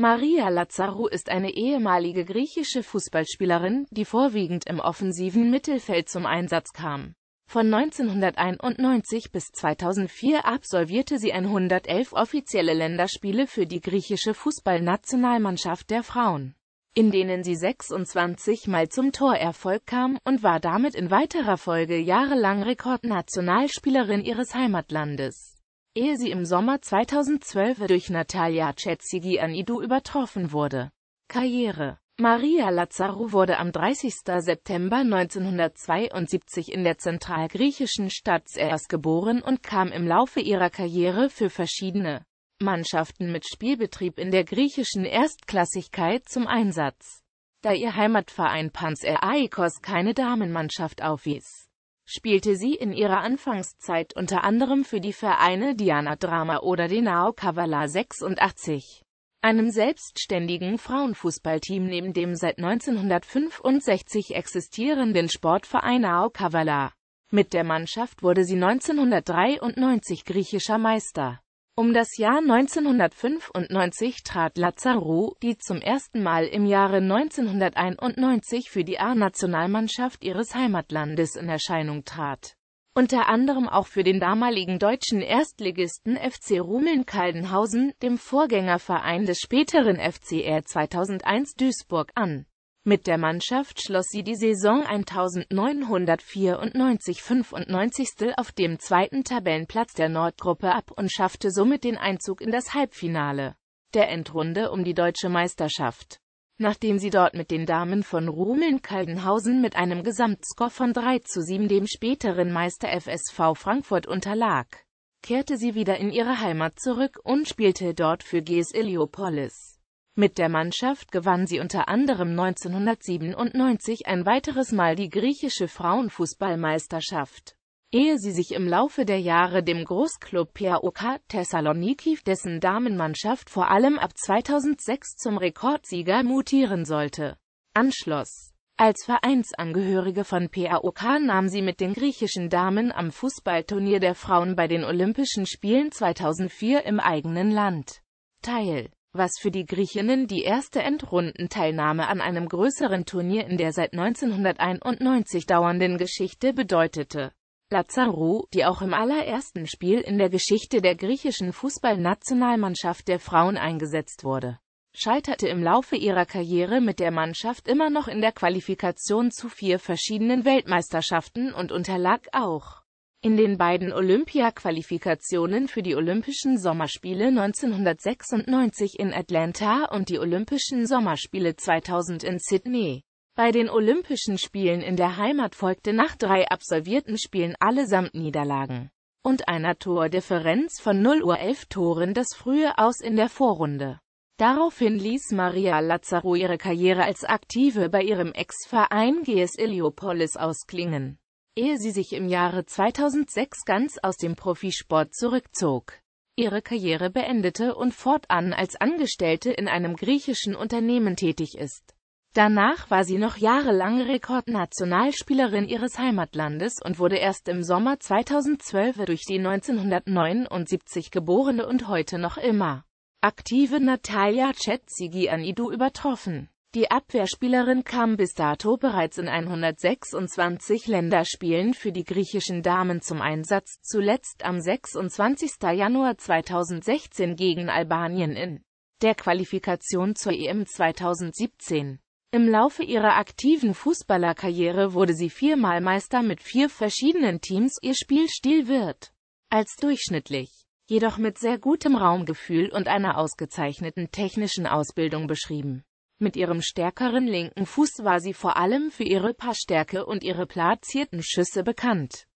Maria Lazarou ist eine ehemalige griechische Fußballspielerin, die vorwiegend im offensiven Mittelfeld zum Einsatz kam. Von 1991 bis 2004 absolvierte sie 111 offizielle Länderspiele für die griechische Fußballnationalmannschaft der Frauen, in denen sie 26 Mal zum Torerfolg kam und war damit in weiterer Folge jahrelang Rekordnationalspielerin ihres Heimatlandes ehe sie im Sommer 2012 durch Natalia an Chetzigianidou übertroffen wurde. Karriere Maria Lazarou wurde am 30. September 1972 in der zentralgriechischen Stadt Seres geboren und kam im Laufe ihrer Karriere für verschiedene Mannschaften mit Spielbetrieb in der griechischen Erstklassigkeit zum Einsatz, da ihr Heimatverein Panzer Aikos keine Damenmannschaft aufwies spielte sie in ihrer Anfangszeit unter anderem für die Vereine Diana Drama oder Denau Kavala 86, einem selbstständigen Frauenfußballteam neben dem seit 1965 existierenden Sportverein Ao Kavala. Mit der Mannschaft wurde sie 1993 griechischer Meister. Um das Jahr 1995 trat Lazarou, die zum ersten Mal im Jahre 1991 für die A-Nationalmannschaft ihres Heimatlandes in Erscheinung trat. Unter anderem auch für den damaligen deutschen Erstligisten FC Rumeln-Kaldenhausen, dem Vorgängerverein des späteren FCR 2001 Duisburg, an mit der Mannschaft schloss sie die Saison 1994-95 auf dem zweiten Tabellenplatz der Nordgruppe ab und schaffte somit den Einzug in das Halbfinale der Endrunde um die deutsche Meisterschaft. Nachdem sie dort mit den Damen von Rumeln-Kaldenhausen mit einem Gesamtscore von 3 zu 7 dem späteren Meister FSV Frankfurt unterlag, kehrte sie wieder in ihre Heimat zurück und spielte dort für GS Iliopolis. Mit der Mannschaft gewann sie unter anderem 1997 ein weiteres Mal die griechische Frauenfußballmeisterschaft. Ehe sie sich im Laufe der Jahre dem Großklub PAOK Thessaloniki, dessen Damenmannschaft vor allem ab 2006 zum Rekordsieger mutieren sollte, anschloss. Als Vereinsangehörige von PAOK nahm sie mit den griechischen Damen am Fußballturnier der Frauen bei den Olympischen Spielen 2004 im eigenen Land teil was für die Griechinnen die erste Endrundenteilnahme an einem größeren Turnier in der seit 1991 dauernden Geschichte bedeutete. Lazarou, die auch im allerersten Spiel in der Geschichte der griechischen Fußballnationalmannschaft der Frauen eingesetzt wurde, scheiterte im Laufe ihrer Karriere mit der Mannschaft immer noch in der Qualifikation zu vier verschiedenen Weltmeisterschaften und unterlag auch in den beiden Olympia-Qualifikationen für die Olympischen Sommerspiele 1996 in Atlanta und die Olympischen Sommerspiele 2000 in Sydney. Bei den Olympischen Spielen in der Heimat folgte nach drei absolvierten Spielen allesamt Niederlagen und einer Tordifferenz von 0 Uhr 11 Toren das frühe Aus in der Vorrunde. Daraufhin ließ Maria Lazaro ihre Karriere als Aktive bei ihrem Ex-Verein GS Iliopolis ausklingen ehe sie sich im Jahre 2006 ganz aus dem Profisport zurückzog, ihre Karriere beendete und fortan als Angestellte in einem griechischen Unternehmen tätig ist. Danach war sie noch jahrelang Rekordnationalspielerin ihres Heimatlandes und wurde erst im Sommer 2012 durch die 1979 geborene und heute noch immer aktive Natalia Chetschigi Anidu übertroffen. Die Abwehrspielerin kam bis dato bereits in 126 Länderspielen für die griechischen Damen zum Einsatz, zuletzt am 26. Januar 2016 gegen Albanien in der Qualifikation zur EM 2017. Im Laufe ihrer aktiven Fußballerkarriere wurde sie viermal Meister mit vier verschiedenen Teams, ihr Spielstil wird als durchschnittlich, jedoch mit sehr gutem Raumgefühl und einer ausgezeichneten technischen Ausbildung beschrieben. Mit ihrem stärkeren linken Fuß war sie vor allem für ihre Passstärke und ihre platzierten Schüsse bekannt.